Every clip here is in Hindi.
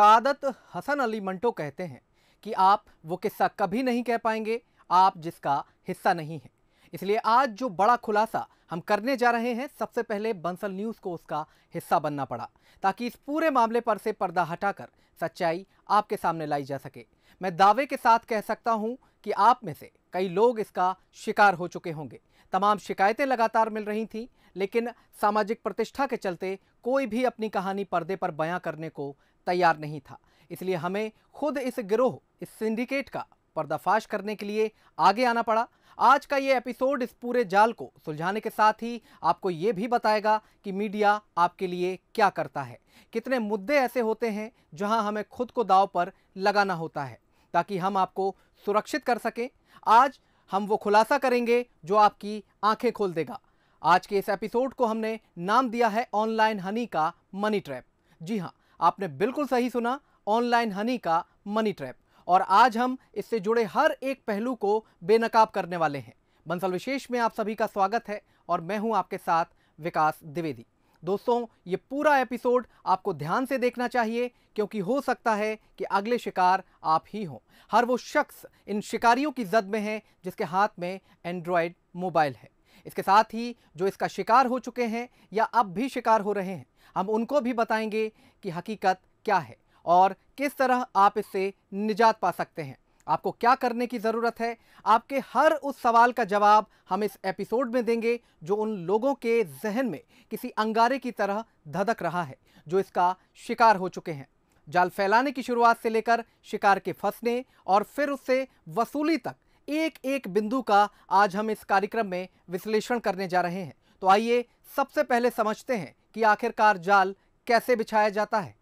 सादत हसन अली मंटो कहते हैं कि आप वो किस्सा कभी नहीं कह पाएंगे आप जिसका हिस्सा नहीं है इसलिए आज जो बड़ा खुलासा हम करने जा रहे हैं सबसे पहले बंसल न्यूज़ को उसका हिस्सा बनना पड़ा ताकि इस पूरे मामले पर से पर्दा हटाकर सच्चाई आपके सामने लाई जा सके मैं दावे के साथ कह सकता हूं कि आप में से कई लोग इसका शिकार हो चुके होंगे तमाम शिकायतें लगातार मिल रही थीं लेकिन सामाजिक प्रतिष्ठा के चलते कोई भी अपनी कहानी पर्दे पर बयां करने को तैयार नहीं था इसलिए हमें खुद इस गिरोह इस सिंडिकेट का पर्दाफाश करने के लिए आगे आना पड़ा आज का ये एपिसोड इस पूरे जाल को सुलझाने के साथ ही आपको ये भी बताएगा कि मीडिया आपके लिए क्या करता है कितने मुद्दे ऐसे होते हैं जहां हमें खुद को दाव पर लगाना होता है ताकि हम आपको सुरक्षित कर सकें आज हम वो खुलासा करेंगे जो आपकी आंखें खोल देगा आज के इस एपिसोड को हमने नाम दिया है ऑनलाइन हनी का मनी ट्रैप जी हाँ आपने बिल्कुल सही सुना ऑनलाइन हनी का मनी ट्रैप और आज हम इससे जुड़े हर एक पहलू को बेनकाब करने वाले हैं बंसल विशेष में आप सभी का स्वागत है और मैं हूं आपके साथ विकास द्विवेदी दोस्तों ये पूरा एपिसोड आपको ध्यान से देखना चाहिए क्योंकि हो सकता है कि अगले शिकार आप ही हों हर वो शख्स इन शिकारियों की जद में है जिसके हाथ में एंड्रॉयड मोबाइल है इसके साथ ही जो इसका शिकार हो चुके हैं या अब भी शिकार हो रहे हैं हम उनको भी बताएंगे कि हकीकत क्या है और किस तरह आप इससे निजात पा सकते हैं आपको क्या करने की ज़रूरत है आपके हर उस सवाल का जवाब हम इस एपिसोड में देंगे जो उन लोगों के जहन में किसी अंगारे की तरह धधक रहा है जो इसका शिकार हो चुके हैं जाल फैलाने की शुरुआत से लेकर शिकार के फंसने और फिर उससे वसूली तक एक एक बिंदु का आज हम इस कार्यक्रम में विश्लेषण करने जा रहे हैं तो आइए सबसे पहले समझते हैं कि आखिरकार जाल कैसे बिछाया जाता है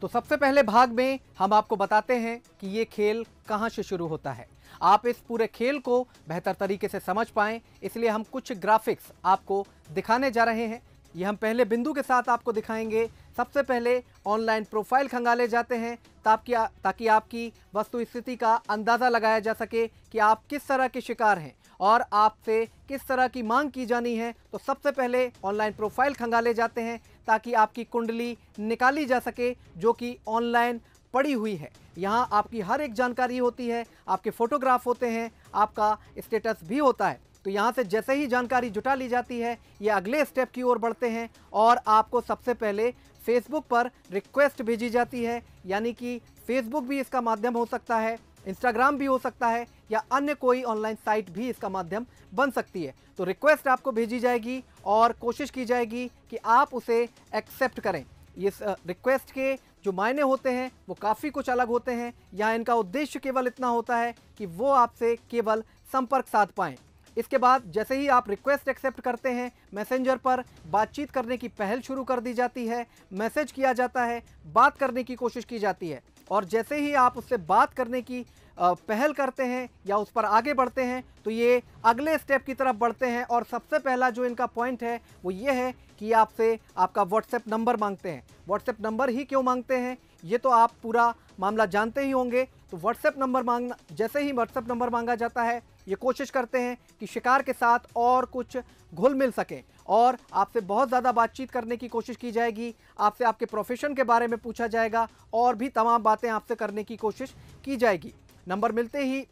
तो सबसे पहले भाग में हम आपको बताते हैं कि ये खेल कहाँ से शुरू होता है आप इस पूरे खेल को बेहतर तरीके से समझ पाएँ इसलिए हम कुछ ग्राफिक्स आपको दिखाने जा रहे हैं ये हम पहले बिंदु के साथ आपको दिखाएंगे सबसे पहले ऑनलाइन प्रोफाइल खंगाले जाते हैं ताकि ताकि आपकी वस्तु स्थिति का अंदाज़ा लगाया जा सके कि आप किस तरह के शिकार हैं और आपसे किस तरह की मांग की जानी है तो सबसे पहले ऑनलाइन प्रोफाइल खंगाले जाते हैं ताकि आपकी कुंडली निकाली जा सके जो कि ऑनलाइन पड़ी हुई है यहाँ आपकी हर एक जानकारी होती है आपके फोटोग्राफ होते हैं आपका स्टेटस भी होता है तो यहाँ से जैसे ही जानकारी जुटा ली जाती है ये अगले स्टेप की ओर बढ़ते हैं और आपको सबसे पहले फेसबुक पर रिक्वेस्ट भेजी जाती है यानी कि फेसबुक भी इसका माध्यम हो सकता है इंस्टाग्राम भी हो सकता है या अन्य कोई ऑनलाइन साइट भी इसका माध्यम बन सकती है तो रिक्वेस्ट आपको भेजी जाएगी और कोशिश की जाएगी कि आप उसे एक्सेप्ट करें इस रिक्वेस्ट के जो मायने होते हैं वो काफ़ी कुछ अलग होते हैं यहाँ इनका उद्देश्य केवल इतना होता है कि वो आपसे केवल संपर्क साध पाएँ इसके बाद जैसे ही आप रिक्वेस्ट एक्सेप्ट करते हैं मैसेंजर पर बातचीत करने की पहल शुरू कर दी जाती है मैसेज किया जाता है बात करने की कोशिश की जाती है और जैसे ही आप उससे बात करने की पहल करते हैं या उस पर आगे बढ़ते हैं तो ये अगले स्टेप की तरफ बढ़ते हैं और सबसे पहला जो इनका पॉइंट है वो ये है कि आपसे आपका व्हाट्सएप नंबर मांगते हैं व्हाट्सएप नंबर ही क्यों मांगते हैं ये तो आप पूरा मामला जानते ही होंगे तो व्हाट्सएप नंबर मांगना जैसे ही व्हाट्सएप नंबर मांगा जाता है ये कोशिश करते हैं कि शिकार के साथ और कुछ घुल मिल सकें और आपसे बहुत ज़्यादा बातचीत करने की कोशिश की जाएगी आपसे आपके प्रोफेशन के बारे में पूछा जाएगा और भी तमाम बातें आपसे करने की कोशिश की जाएगी नंबर मिलते ही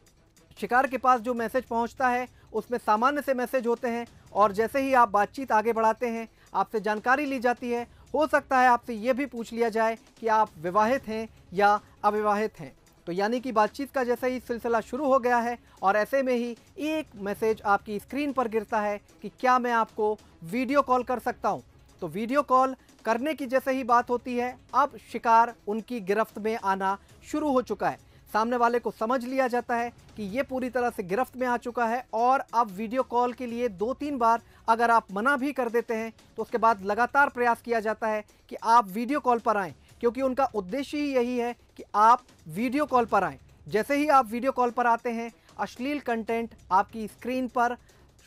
शिकार के पास जो मैसेज पहुंचता है उसमें सामान्य से मैसेज होते हैं और जैसे ही आप बातचीत आगे बढ़ाते हैं आपसे जानकारी ली जाती है हो सकता है आपसे ये भी पूछ लिया जाए कि आप विवाहित हैं या अविवाहित हैं तो यानी कि बातचीत का जैसा ही सिलसिला शुरू हो गया है और ऐसे में ही एक मैसेज आपकी स्क्रीन पर गिरता है कि क्या मैं आपको वीडियो कॉल कर सकता हूँ तो वीडियो कॉल करने की जैसे ही बात होती है अब शिकार उनकी गिरफ्त में आना शुरू हो चुका है सामने वाले को समझ लिया जाता है कि ये पूरी तरह से गिरफ्त में आ चुका है और अब वीडियो कॉल के लिए दो तीन बार अगर आप मना भी कर देते हैं तो उसके बाद लगातार प्रयास किया जाता है कि आप वीडियो कॉल पर आएँ क्योंकि उनका उद्देश्य ही यही है कि आप वीडियो कॉल पर आएँ जैसे ही आप वीडियो कॉल पर आते हैं अश्लील कंटेंट आपकी स्क्रीन पर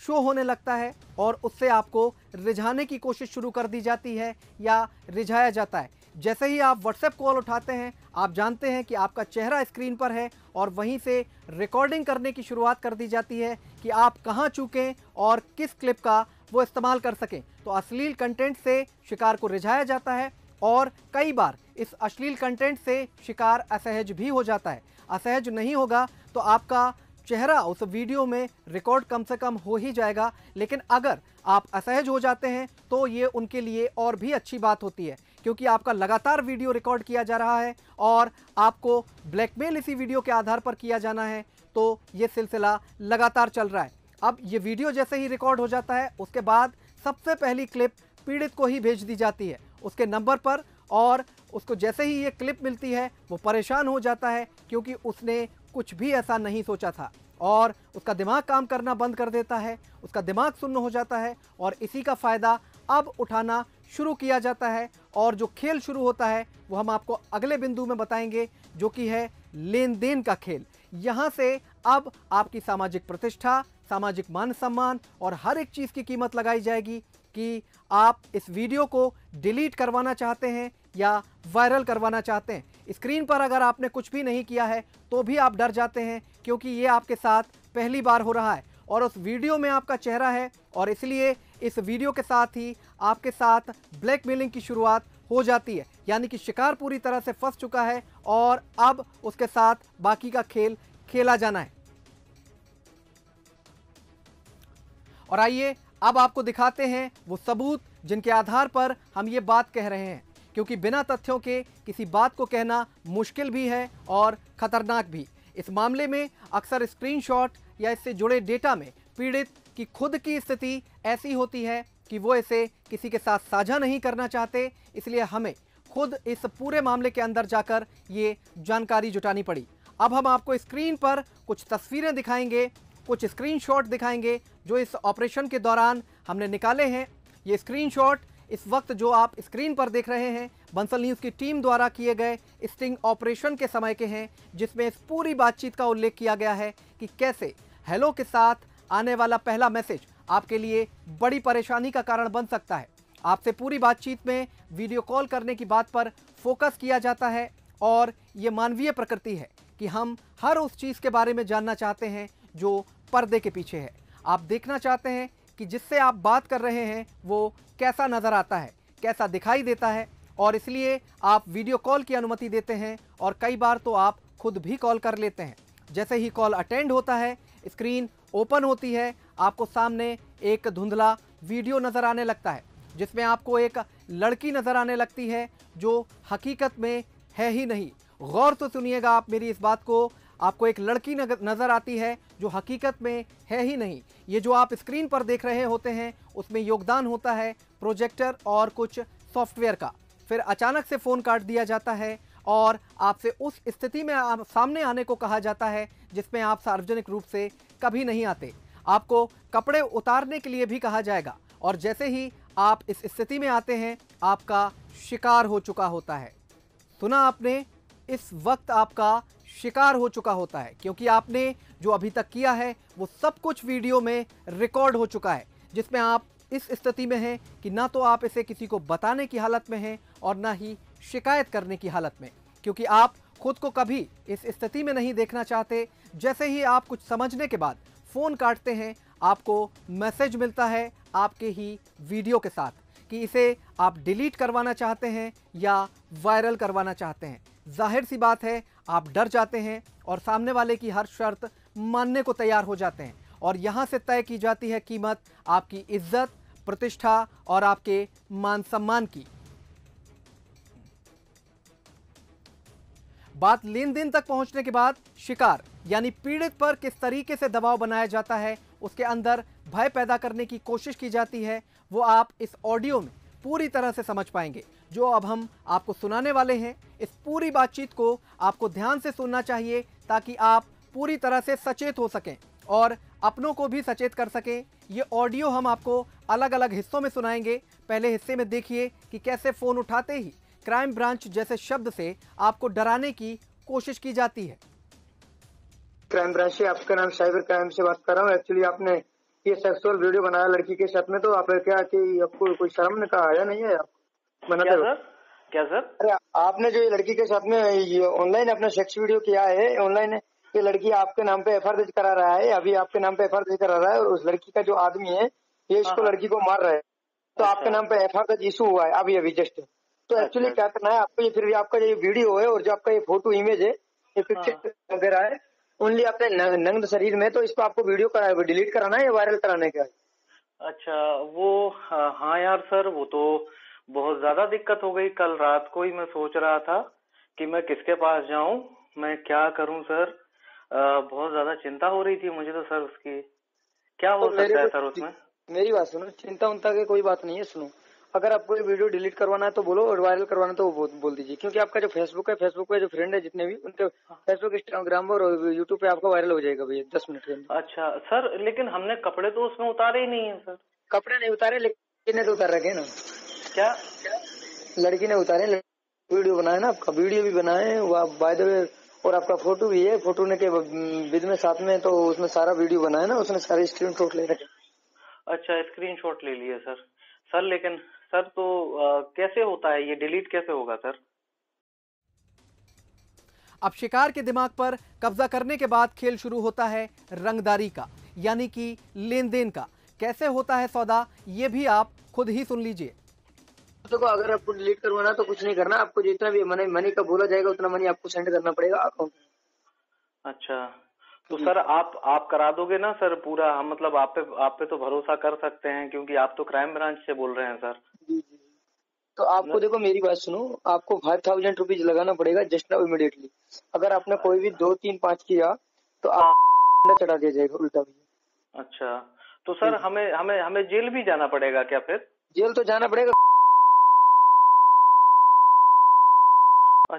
शो होने लगता है और उससे आपको रिझाने की कोशिश शुरू कर दी जाती है या रिझाया जाता है जैसे ही आप व्हाट्सएप कॉल उठाते हैं आप जानते हैं कि आपका चेहरा स्क्रीन पर है और वहीं से रिकॉर्डिंग करने की शुरुआत कर दी जाती है कि आप कहाँ चूकें और किस क्लिप का वो इस्तेमाल कर सकें तो अश्लील कंटेंट से शिकार को रिझाया जाता है और कई बार इस अश्लील कंटेंट से शिकार असहज भी हो जाता है असहज नहीं होगा तो आपका चेहरा उस वीडियो में रिकॉर्ड कम से कम हो ही जाएगा लेकिन अगर आप असहज हो जाते हैं तो ये उनके लिए और भी अच्छी बात होती है क्योंकि आपका लगातार वीडियो रिकॉर्ड किया जा रहा है और आपको ब्लैकमेल इसी वीडियो के आधार पर किया जाना है तो ये सिलसिला लगातार चल रहा है अब ये वीडियो जैसे ही रिकॉर्ड हो जाता है उसके बाद सबसे पहली क्लिप पीड़ित को ही भेज दी जाती है उसके नंबर पर और उसको जैसे ही ये क्लिप मिलती है वो परेशान हो जाता है क्योंकि उसने कुछ भी ऐसा नहीं सोचा था और उसका दिमाग काम करना बंद कर देता है उसका दिमाग सुन्न हो जाता है और इसी का फ़ायदा अब उठाना शुरू किया जाता है और जो खेल शुरू होता है वो हम आपको अगले बिंदु में बताएंगे जो कि है लेन देन का खेल यहाँ से अब आपकी सामाजिक प्रतिष्ठा सामाजिक मान सम्मान और हर एक चीज़ की कीमत लगाई जाएगी कि आप इस वीडियो को डिलीट करवाना चाहते हैं या वायरल करवाना चाहते हैं स्क्रीन पर अगर आपने कुछ भी नहीं किया है तो भी आप डर जाते हैं क्योंकि ये आपके साथ पहली बार हो रहा है और उस वीडियो में आपका चेहरा है और इसलिए इस वीडियो के साथ ही आपके साथ ब्लैकमेलिंग की शुरुआत हो जाती है यानी कि शिकार पूरी तरह से फंस चुका है और अब उसके साथ बाकी का खेल खेला जाना है और आइए अब आपको दिखाते हैं वो सबूत जिनके आधार पर हम ये बात कह रहे हैं क्योंकि बिना तथ्यों के किसी बात को कहना मुश्किल भी है और खतरनाक भी इस मामले में अक्सर स्क्रीनशॉट या इससे जुड़े डेटा में पीड़ित की खुद की स्थिति ऐसी होती है कि वो इसे किसी के साथ साझा नहीं करना चाहते इसलिए हमें खुद इस पूरे मामले के अंदर जाकर ये जानकारी जुटानी पड़ी अब हम आपको स्क्रीन पर कुछ तस्वीरें दिखाएंगे कुछ स्क्रीनशॉट दिखाएंगे जो इस ऑपरेशन के दौरान हमने निकाले हैं ये स्क्रीनशॉट इस वक्त जो आप स्क्रीन पर देख रहे हैं बंसल न्यूज़ की टीम द्वारा किए गए स्टिंग ऑपरेशन के समय के हैं जिसमें इस पूरी बातचीत का उल्लेख किया गया है कि कैसे हेलो के साथ आने वाला पहला मैसेज आपके लिए बड़ी परेशानी का कारण बन सकता है आपसे पूरी बातचीत में वीडियो कॉल करने की बात पर फोकस किया जाता है और ये मानवीय प्रकृति है कि हम हर उस चीज़ के बारे में जानना चाहते हैं जो पर्दे के पीछे है आप देखना चाहते हैं कि जिससे आप बात कर रहे हैं वो कैसा नज़र आता है कैसा दिखाई देता है और इसलिए आप वीडियो कॉल की अनुमति देते हैं और कई बार तो आप खुद भी कॉल कर लेते हैं जैसे ही कॉल अटेंड होता है स्क्रीन ओपन होती है आपको सामने एक धुंधला वीडियो नज़र आने लगता है जिसमें आपको एक लड़की नज़र आने लगती है जो हकीकत में है ही नहीं गौर तो सुनिएगा आप मेरी इस बात को आपको एक लड़की नज़र आती है जो हकीकत में है ही नहीं ये जो आप स्क्रीन पर देख रहे होते हैं उसमें योगदान होता है प्रोजेक्टर और कुछ सॉफ्टवेयर का फिर अचानक से फ़ोन काट दिया जाता है और आपसे उस स्थिति में आप सामने आने को कहा जाता है जिसमें आप सार्वजनिक रूप से कभी नहीं आते आपको कपड़े उतारने के लिए भी कहा जाएगा और जैसे ही आप इस स्थिति में आते हैं आपका शिकार हो चुका होता है सुना आपने इस वक्त आपका शिकार हो चुका होता है क्योंकि आपने जो अभी तक किया है वो सब कुछ वीडियो में रिकॉर्ड हो चुका है जिसमें आप इस स्थिति में हैं कि ना तो आप इसे किसी को बताने की हालत में हैं और ना ही शिकायत करने की हालत में क्योंकि आप खुद को कभी इस स्थिति में नहीं देखना चाहते जैसे ही आप कुछ समझने के बाद फ़ोन काटते हैं आपको मैसेज मिलता है आपके ही वीडियो के साथ कि इसे आप डिलीट करवाना चाहते हैं या वायरल करवाना चाहते हैं जाहिर सी बात है आप डर जाते हैं और सामने वाले की हर शर्त मानने को तैयार हो जाते हैं और यहाँ से तय की जाती है कीमत आपकी इज्जत प्रतिष्ठा और आपके मान सम्मान की बात लेन देन तक पहुंचने के बाद शिकार यानी पीड़ित पर किस तरीके से दबाव बनाया जाता है उसके अंदर भय पैदा करने की कोशिश की जाती है वो आप इस ऑडियो में पूरी तरह से समझ पाएंगे जो अब हम आपको सुनाने वाले हैं इस पूरी बातचीत को आपको ध्यान से सुनना चाहिए ताकि आप पूरी तरह से सचेत हो सकें और अपनों को भी सचेत कर सकें ये ऑडियो हम आपको अलग अलग हिस्सों में सुनाएंगे पहले हिस्से में देखिए कि कैसे फ़ोन उठाते ही क्राइम ब्रांच जैसे शब्द से आपको डराने की कोशिश की जाती है क्राइम ब्रांच से आपका नाम साइबर क्राइम से बात कर रहा हूँ एक्चुअली आपने ये सेक्सुअल वीडियो बनाया लड़की के साथ में तो आप क्या कि आपको कोई शर्म ने कहा आया नहीं है आप मना क्या सर क्या सर अरे आपने जो ये लड़की के साथ में ऑनलाइन अपना सेक्स वीडियो किया है ऑनलाइन ये लड़की आपके नाम पे एफ दर्ज करा रहा है अभी आपके नाम पे एफ दर्ज करा रहा है और उस लड़की का जो आदमी है ये इसको हाँ, हाँ। लड़की को मार रहा है तो अच्छा। आपके नाम पे एफ दर्ज इशू हुआ है अभी अभी जस्ट तो एक्चुअली क्या करना है आपको ये फिर आपका ये वीडियो है और जो आपका ये फोटो इमेज है ये पिक्चर वगैरह है ओनली आपने नग्न शरीर में तो इसको आपको वीडियो करा, डिलीट कराना है या वायरल कराने का अच्छा वो हाँ, हाँ यार सर वो तो बहुत ज्यादा दिक्कत हो गई कल रात को ही मैं सोच रहा था कि मैं किसके पास जाऊं मैं क्या करूं सर आ, बहुत ज्यादा चिंता हो रही थी मुझे तो सर उसकी क्या तो हो तो सकता है सर उसमें मेरी बात सुनो चिंता उनता की कोई बात नहीं है सुनो अगर आपको ये वीडियो डिलीट करवाना है तो बोलो और वायरल करवाना है तो वो बोल दीजिए क्योंकि आपका जो फेसबुक है फेसबुक पे जो फ्रेंड है जितने भी उनके फेसबुक हाँ। इंस्टाग्राम और यूट्यूब पे आपका वायरल हो जाएगा भैया दस मिनट के अंदर अच्छा सर लेकिन हमने कपड़े तो उसमें उतारे ही नहीं है सर कपड़े नहीं उतारे लेकिन तो उतार रखे ना क्या लड़की ने उतारे वीडियो बनाए ना आपका वीडियो भी बनाए बाय द वे और आपका फोटो भी है फोटो ने के विद में साथ में तो उसमें सारा वीडियो बनाया ना उसने सारे स्क्रीन शॉट ले रखे अच्छा स्क्रीन शॉट ले लिए सर सर लेकिन सर तो कैसे होता है ये डिलीट कैसे होगा सर अब शिकार के दिमाग पर कब्जा करने के बाद खेल शुरू होता है रंगदारी का यानी कि लेन देन का कैसे होता है सौदा ये भी आप खुद ही सुन लीजिए तो अगर आपको डिलीट करवाना तो कुछ नहीं करना आपको जितना भी मनी मनी का बोला जाएगा उतना मनी आपको सेंड करना पड़ेगा अकाउंट अच्छा तो सर आप आप करा दोगे ना सर पूरा हम मतलब आप पे आप पे तो भरोसा कर सकते हैं क्योंकि आप तो क्राइम ब्रांच से बोल रहे हैं सर जी जी तो आपको देखो मेरी बात सुनो आपको फाइव थाउजेंड रुपीज लगाना पड़ेगा जस्ट नाउ इमिडिएटली अगर आपने कोई भी दो तीन पाँच किया तो आप चढ़ा दिया जाएगा उल्टा भी अच्छा तो सर हमें हमें हमें जेल भी जाना पड़ेगा क्या फिर जेल तो जाना पड़ेगा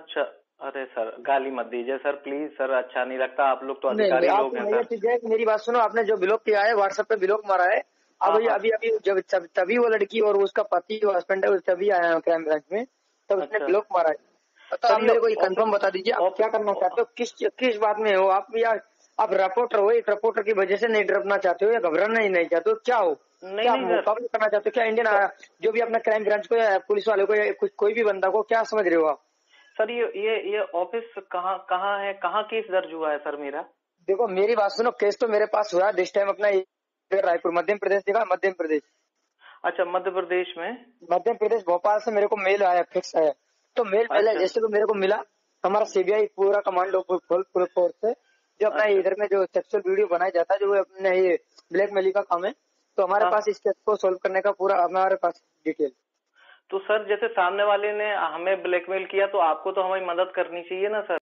अच्छा अरे सर गाली मत दीजिए सर प्लीज सर अच्छा नहीं लगता आप लोग तो अधिकारी लोग हैं सर मेरी बात सुनो आपने जो ब्लॉक किया है व्हाट्सएप पे ब्लॉक मारा है अब हाँ, हाँ। अभी अभी अभी जब तभी वो लड़की और उसका पति जो हस्बैंड है तभी आया है क्राइम ब्रांच में तब उसने अच्छा। ब्लॉक मारा है तो आप मेरे को कंफर्म बता दीजिए आप क्या करना चाहते हो किस किस बात में हो आप या आप रिपोर्टर हो एक रिपोर्टर की वजह से नहीं डरना चाहते हो या घबराना ही नहीं चाहते हो क्या हो नहीं करना चाहते हो क्या इंडियन जो भी अपना क्राइम ब्रांच को या पुलिस वाले को या कुछ कोई भी बंदा को क्या समझ रहे हो आप सर ये ये ये ऑफिस कहाँ कहाँ है कहाँ केस दर्ज हुआ है सर मेरा देखो मेरी बात सुनो केस तो मेरे पास हुआ है दिस टाइम अपना रायपुर मध्य प्रदेश दिखा मध्य प्रदेश अच्छा मध्य प्रदेश में मध्य प्रदेश भोपाल से मेरे को मेल आया फिक्स आया तो मेल पहले अच्छा। जैसे तो मेरे को मिला हमारा सीबीआई पूरा कमांडो फुल फोर्स से जो अपना अच्छा। इधर में जो सेक्सुअल वीडियो बनाया जाता है जो अपने ये मेली का काम है तो हमारे हाँ। पास इस केस को सोल्व करने का पूरा हमारे पास डिटेल तो सर जैसे सामने वाले ने हमें ब्लैकमेल किया तो आपको तो हमारी मदद करनी चाहिए ना सर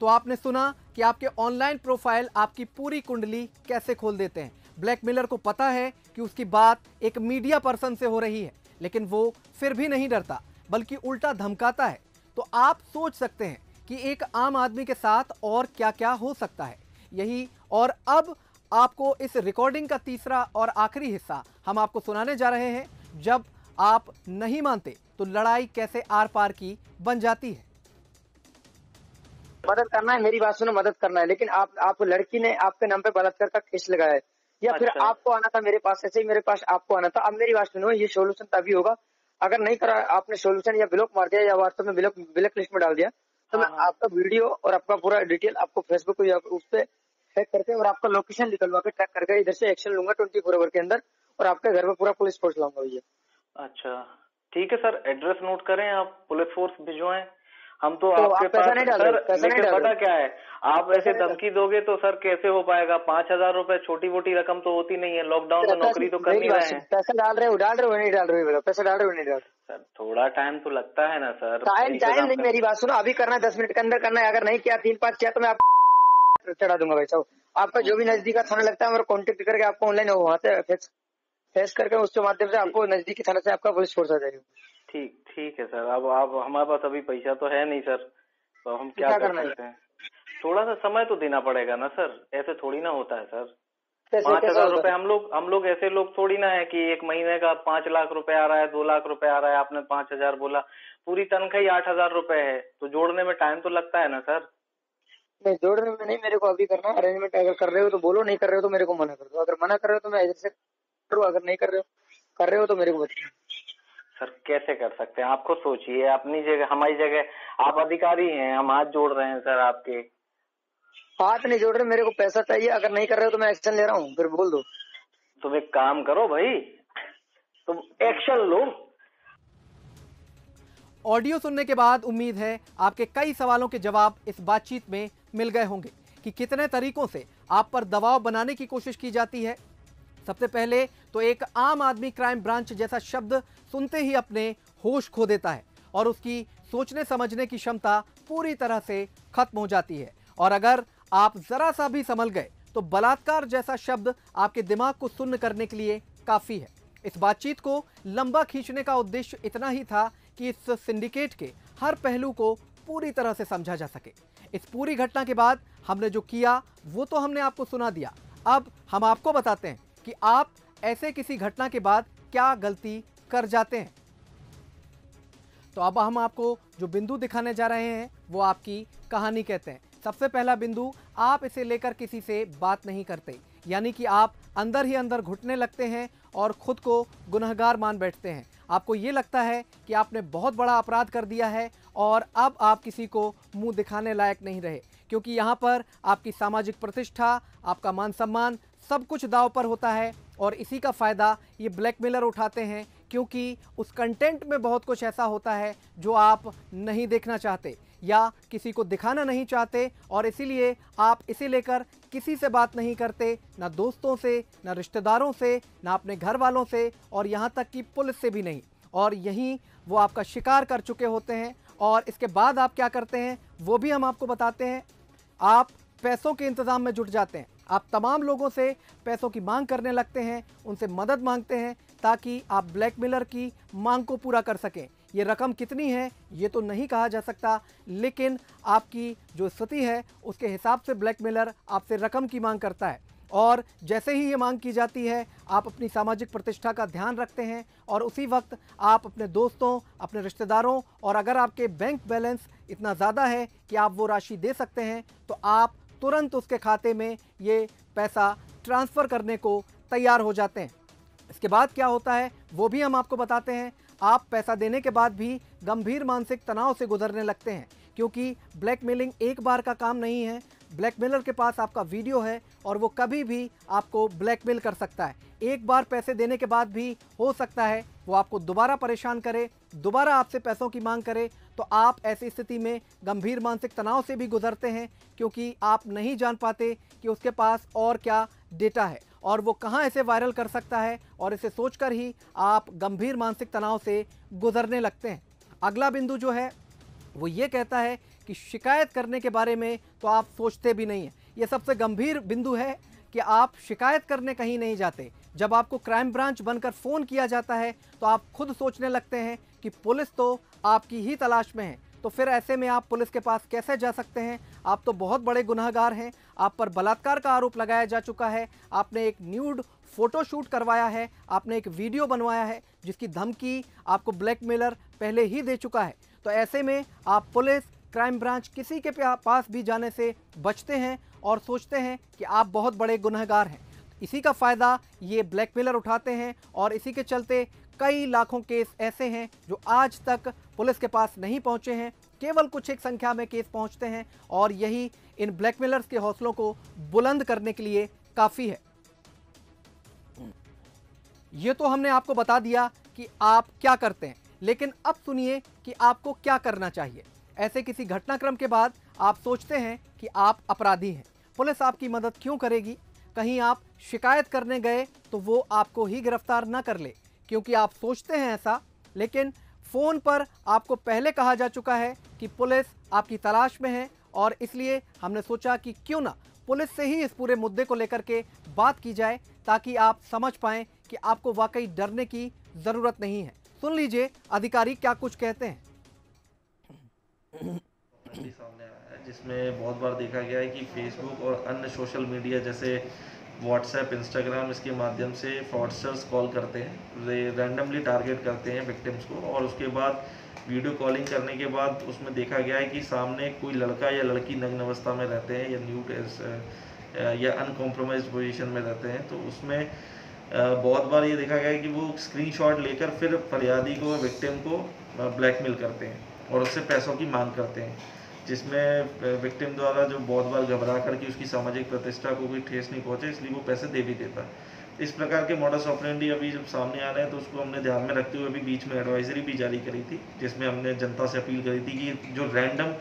तो आपने सुना कि आपके ऑनलाइन प्रोफाइल आपकी पूरी कुंडली कैसे खोल देते हैं ब्लैकमेलर को पता है कि उसकी बात एक मीडिया पर्सन से हो रही है लेकिन वो फिर भी नहीं डरता बल्कि उल्टा धमकाता है तो आप सोच सकते हैं कि एक आम आदमी के साथ और क्या क्या हो सकता है यही और अब आपको इस रिकॉर्डिंग का तीसरा और आखिरी हिस्सा हम आपको सुनाने जा रहे हैं जब आप नहीं मानते तो लड़ाई कैसे आर पार की बन जाती है मदद करना है मेरी बात सुनो मदद करना है लेकिन आप आप लड़की ने आपके नाम पे बलात्कार का केस लगाया है या अच्छा। फिर आपको आना था मेरे पास ऐसे ही मेरे पास आपको आना था अब मेरी बात सुनो ये सोल्यूशन तभी होगा अगर नहीं करा आपने सोल्यूशन या ब्लॉक मार दिया या व्हाट्सएप में ब्लॉक ब्लैक लिस्ट में डाल दिया तो मैं हाँ। आपका वीडियो और आपका पूरा डिटेल आपको फेसबुक या उस पर ट्रैक करके और आपका लोकेशन निकलवा के ट्रैक करके इधर से एक्शन लूंगा ट्वेंटी फोर आवर के अंदर और आपके घर में पूरा पुलिस फोर्स लाऊंगा भैया अच्छा ठीक है सर एड्रेस नोट करें आप पुलिस फोर्स भिजवाएं हम तो, तो आपके आप पास सर लेकिन पता क्या है आप ऐसे धमकी दोगे तो सर कैसे हो पाएगा पांच हजार रूपए छोटी मोटी रकम तो होती नहीं है लॉकडाउन में नौकरी तो कर ही रहे हैं पैसा डाल रहे हो डाल रहे हो नहीं डाल रहे हो पैसा डाल रहे हो नहीं डाल सर थोड़ा टाइम तो लगता है ना सर टाइम टाइम नहीं मेरी बात सुनो अभी करना है दस मिनट के अंदर करना है अगर नहीं किया तीन पाँच किया तो मैं आप चढ़ा दूंगा भाई साहब आपका जो हम्म। भी नजदीक का थाना लगता है मेरा कॉन्टेक्ट करके आपको ऑनलाइन वहाँ से फेस करके उसके माध्यम से आपको नजदीकी थाना से आपका पुलिस फोर्स आ जाएगा ठीक ठीक है सर अब आप हमारे पास अभी पैसा तो है नहीं सर तो हम क्या, क्या कर सकते हैं थोड़ा सा समय तो देना पड़ेगा ना सर ऐसे थोड़ी ना होता है सर पाँच हजार रूपए हम लोग हम लोग ऐसे लोग थोड़ी ना है कि एक महीने का पाँच लाख रुपए आ रहा है दो लाख रुपए आ रहा है आपने पाँच हजार बोला पूरी तनख्वाही आठ हजार रूपए है तो जोड़ने में टाइम तो लगता है ना सर नहीं जोड़ने में नहीं मेरे को अभी करना अरेंजमेंट अगर कर रहे हो तो बोलो नहीं कर रहे हो तो मेरे को मना कर दो अगर मना कर रहे हो तो मैं इधर से करो अगर नहीं कर रहे हो कर रहे हो तो मेरे को बताइए सर कैसे कर सकते हैं आपको सोचिए अपनी जगह हमारी जगह आप अधिकारी हैं हम हाथ जोड़ रहे हैं सर आपके हाथ नहीं जोड़ रहे मेरे को पैसा चाहिए अगर नहीं कर रहे हो तो मैं एक्शन ले रहा हूँ फिर बोल दो तुम एक काम करो भाई तुम एक्शन लो ऑडियो सुनने के बाद उम्मीद है आपके कई सवालों के जवाब इस बातचीत में मिल गए होंगे कि कितने तरीकों से आप पर दबाव बनाने की कोशिश की जाती है सबसे पहले तो एक आम आदमी क्राइम ब्रांच जैसा शब्द सुनते ही अपने होश खो देता है और उसकी सोचने समझने की क्षमता पूरी तरह से खत्म हो जाती है और अगर आप ज़रा सा भी संभल गए तो बलात्कार जैसा शब्द आपके दिमाग को सुन्न करने के लिए काफ़ी है इस बातचीत को लंबा खींचने का उद्देश्य इतना ही था कि इस सिंडिकेट के हर पहलू को पूरी तरह से समझा जा सके इस पूरी घटना के बाद हमने जो किया वो तो हमने आपको सुना दिया अब हम आपको बताते हैं कि आप ऐसे किसी घटना के बाद क्या गलती कर जाते हैं तो अब हम आपको जो बिंदु दिखाने जा रहे हैं वो आपकी कहानी कहते हैं सबसे पहला बिंदु आप इसे लेकर किसी से बात नहीं करते यानी कि आप अंदर ही अंदर घुटने लगते हैं और ख़ुद को गुनहगार मान बैठते हैं आपको ये लगता है कि आपने बहुत बड़ा अपराध कर दिया है और अब आप किसी को मुंह दिखाने लायक नहीं रहे क्योंकि यहाँ पर आपकी सामाजिक प्रतिष्ठा आपका मान सम्मान सब कुछ दाव पर होता है और इसी का फ़ायदा ये ब्लैक मेलर उठाते हैं क्योंकि उस कंटेंट में बहुत कुछ ऐसा होता है जो आप नहीं देखना चाहते या किसी को दिखाना नहीं चाहते और इसीलिए आप इसे लेकर किसी से बात नहीं करते ना दोस्तों से ना रिश्तेदारों से ना अपने घर वालों से और यहाँ तक कि पुलिस से भी नहीं और यहीं वो आपका शिकार कर चुके होते हैं और इसके बाद आप क्या करते हैं वो भी हम आपको बताते हैं आप पैसों के इंतज़ाम में जुट जाते हैं आप तमाम लोगों से पैसों की मांग करने लगते हैं उनसे मदद मांगते हैं ताकि आप ब्लैकमेलर की मांग को पूरा कर सकें ये रकम कितनी है ये तो नहीं कहा जा सकता लेकिन आपकी जो स्थिति है उसके हिसाब से ब्लैकमेलर आपसे रकम की मांग करता है और जैसे ही ये मांग की जाती है आप अपनी सामाजिक प्रतिष्ठा का ध्यान रखते हैं और उसी वक्त आप अपने दोस्तों अपने रिश्तेदारों और अगर आपके बैंक बैलेंस इतना ज़्यादा है कि आप वो राशि दे सकते हैं तो आप तुरंत उसके खाते में ये पैसा ट्रांसफ़र करने को तैयार हो जाते हैं इसके बाद क्या होता है वो भी हम आपको बताते हैं आप पैसा देने के बाद भी गंभीर मानसिक तनाव से गुजरने लगते हैं क्योंकि ब्लैकमेलिंग एक बार का काम नहीं है ब्लैकमेलर के पास आपका वीडियो है और वो कभी भी आपको ब्लैकमेल कर सकता है एक बार पैसे देने के बाद भी हो सकता है वो आपको दोबारा परेशान करे दोबारा आपसे पैसों की मांग करे तो आप ऐसी स्थिति में गंभीर मानसिक तनाव से भी गुजरते हैं क्योंकि आप नहीं जान पाते कि उसके पास और क्या डेटा है और वो कहाँ इसे वायरल कर सकता है और इसे सोचकर ही आप गंभीर मानसिक तनाव से गुजरने लगते हैं अगला बिंदु जो है वो ये कहता है कि शिकायत करने के बारे में तो आप सोचते भी नहीं हैं ये सबसे गंभीर बिंदु है कि आप शिकायत करने कहीं नहीं जाते जब आपको क्राइम ब्रांच बनकर फ़ोन किया जाता है तो आप खुद सोचने लगते हैं कि पुलिस तो आपकी ही तलाश में है तो फिर ऐसे में आप पुलिस के पास कैसे जा सकते हैं आप तो बहुत बड़े गुनाहगार हैं आप पर बलात्कार का आरोप लगाया जा चुका है आपने एक न्यूड फ़ोटोशूट करवाया है आपने एक वीडियो बनवाया है जिसकी धमकी आपको ब्लैकमेलर पहले ही दे चुका है तो ऐसे में आप पुलिस क्राइम ब्रांच किसी के पास भी जाने से बचते हैं और सोचते हैं कि आप बहुत बड़े गुनहगार हैं इसी का फ़ायदा ये ब्लैकमेलर उठाते हैं और इसी के चलते कई लाखों केस ऐसे हैं जो आज तक पुलिस के पास नहीं पहुंचे हैं केवल कुछ एक संख्या में केस पहुंचते हैं और यही इन ब्लैकमेलर्स के हौसलों को बुलंद करने के लिए काफ़ी है ये तो हमने आपको बता दिया कि आप क्या करते हैं लेकिन अब सुनिए कि आपको क्या करना चाहिए ऐसे किसी घटनाक्रम के बाद आप सोचते हैं कि आप अपराधी हैं पुलिस आपकी मदद क्यों करेगी कहीं आप शिकायत करने गए तो वो आपको ही गिरफ्तार ना कर ले क्योंकि आप सोचते हैं ऐसा लेकिन फ़ोन पर आपको पहले कहा जा चुका है कि पुलिस आपकी तलाश में है और इसलिए हमने सोचा कि क्यों ना पुलिस से ही इस पूरे मुद्दे को लेकर के बात की जाए ताकि आप समझ पाए कि आपको वाकई डरने की ज़रूरत नहीं है सुन लीजिए अधिकारी क्या कुछ कहते हैं सामने जिसमें बहुत बार देखा गया है कि फेसबुक और अन्य सोशल मीडिया जैसे व्हाट्सएप इंस्टाग्राम इसके माध्यम से फ्रॉडसर्स कॉल करते हैं रैंडमली टारगेट करते हैं विक्टिम्स को और उसके बाद वीडियो कॉलिंग करने के बाद उसमें देखा गया है कि सामने कोई लड़का या लड़की नग्न अवस्था में रहते हैं या न्यूड या अनकॉम्प्रोमाइज पोजिशन में रहते हैं तो उसमें बहुत बार ये देखा गया है कि वो स्क्रीन लेकर फिर फरियादी को विक्टिम को ब्लैकमेल करते हैं और उससे पैसों की मांग करते हैं जिसमें विक्टिम द्वारा जो बहुत बार घबरा करके उसकी सामाजिक प्रतिष्ठा को कोई ठेस नहीं पहुंचे इसलिए वो पैसे दे भी देता इस प्रकार के मॉडल्स ऑपरेंडी अभी जब सामने आ रहे हैं तो उसको हमने ध्यान में रखते हुए अभी बीच में एडवाइजरी भी जारी करी थी जिसमें हमने जनता से अपील करी थी कि जो रैंडम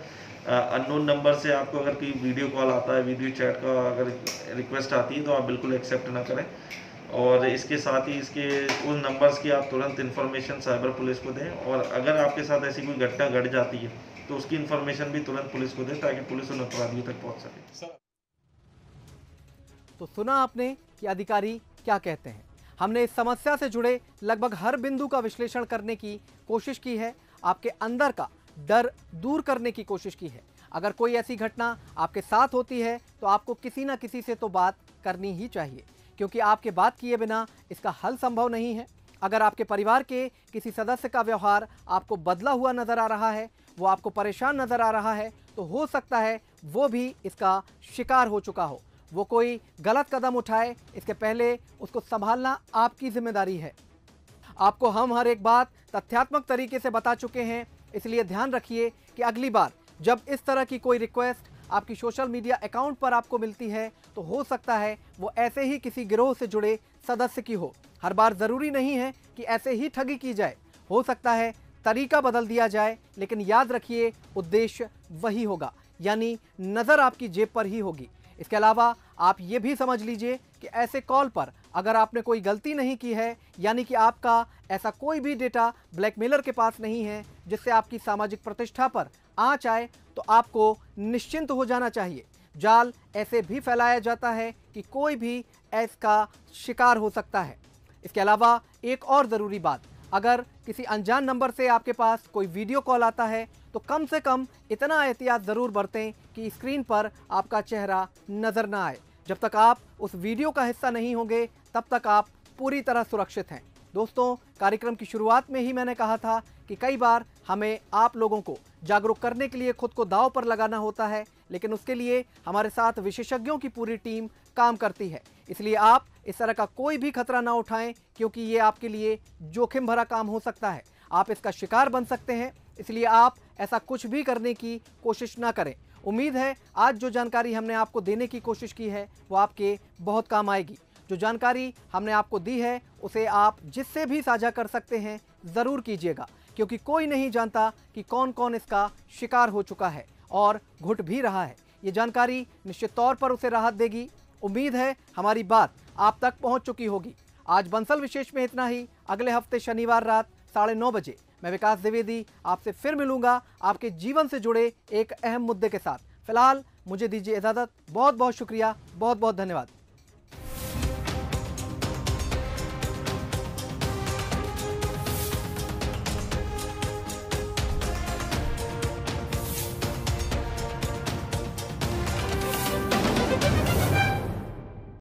अननोन नंबर से आपको अगर कोई वीडियो कॉल आता है वीडियो चैट का अगर रिक्वेस्ट आती है तो आप बिल्कुल एक्सेप्ट ना करें और इसके साथ ही इसके उन नंबर्स की आप तुरंत इन्फॉर्मेशन साइबर पुलिस को दें और अगर आपके साथ ऐसी कोई घटना घट गट जाती है तो उसकी इन्फॉर्मेशन भी तुरंत पुलिस को दें ताकि पुलिस उन अपराधियों तक पहुंच सके तो सुना आपने कि अधिकारी क्या कहते हैं हमने इस समस्या से जुड़े लगभग हर बिंदु का विश्लेषण करने की कोशिश की है आपके अंदर का डर दूर करने की कोशिश की है अगर कोई ऐसी घटना आपके साथ होती है तो आपको किसी ना किसी से तो बात करनी ही चाहिए क्योंकि आपके बात किए बिना इसका हल संभव नहीं है अगर आपके परिवार के किसी सदस्य का व्यवहार आपको बदला हुआ नज़र आ रहा है वो आपको परेशान नज़र आ रहा है तो हो सकता है वो भी इसका शिकार हो चुका हो वो कोई गलत कदम उठाए इसके पहले उसको संभालना आपकी जिम्मेदारी है आपको हम हर एक बात तथ्यात्मक तरीके से बता चुके हैं इसलिए ध्यान रखिए कि अगली बार जब इस तरह की कोई रिक्वेस्ट आपकी सोशल मीडिया अकाउंट पर आपको मिलती है तो हो सकता है वो ऐसे ही किसी गिरोह से जुड़े सदस्य की हो हर बार ज़रूरी नहीं है कि ऐसे ही ठगी की जाए हो सकता है तरीका बदल दिया जाए लेकिन याद रखिए उद्देश्य वही होगा यानी नज़र आपकी जेब पर ही होगी इसके अलावा आप ये भी समझ लीजिए कि ऐसे कॉल पर अगर आपने कोई गलती नहीं की है यानी कि आपका ऐसा कोई भी डेटा ब्लैकमेलर के पास नहीं है जिससे आपकी सामाजिक प्रतिष्ठा पर आँच आए तो आपको निश्चिंत हो जाना चाहिए जाल ऐसे भी फैलाया जाता है कि कोई भी ऐसा शिकार हो सकता है इसके अलावा एक और ज़रूरी बात अगर किसी अनजान नंबर से आपके पास कोई वीडियो कॉल आता है तो कम से कम इतना एहतियात ज़रूर बरतें कि स्क्रीन पर आपका चेहरा नज़र ना आए जब तक आप उस वीडियो का हिस्सा नहीं होंगे तब तक आप पूरी तरह सुरक्षित हैं दोस्तों कार्यक्रम की शुरुआत में ही मैंने कहा था कि कई बार हमें आप लोगों को जागरूक करने के लिए खुद को दाव पर लगाना होता है लेकिन उसके लिए हमारे साथ विशेषज्ञों की पूरी टीम काम करती है इसलिए आप इस तरह का कोई भी खतरा ना उठाएं क्योंकि ये आपके लिए जोखिम भरा काम हो सकता है आप इसका शिकार बन सकते हैं इसलिए आप ऐसा कुछ भी करने की कोशिश ना करें उम्मीद है आज जो जानकारी हमने आपको देने की कोशिश की है वो आपके बहुत काम आएगी जो जानकारी हमने आपको दी है उसे आप जिससे भी साझा कर सकते हैं ज़रूर कीजिएगा क्योंकि कोई नहीं जानता कि कौन कौन इसका शिकार हो चुका है और घुट भी रहा है ये जानकारी निश्चित तौर पर उसे राहत देगी उम्मीद है हमारी बात आप तक पहुंच चुकी होगी आज बंसल विशेष में इतना ही अगले हफ्ते शनिवार रात साढ़े नौ बजे मैं विकास द्विवेदी आपसे फिर मिलूंगा आपके जीवन से जुड़े एक अहम मुद्दे के साथ फिलहाल मुझे दीजिए इजाज़त बहुत बहुत शुक्रिया बहुत बहुत धन्यवाद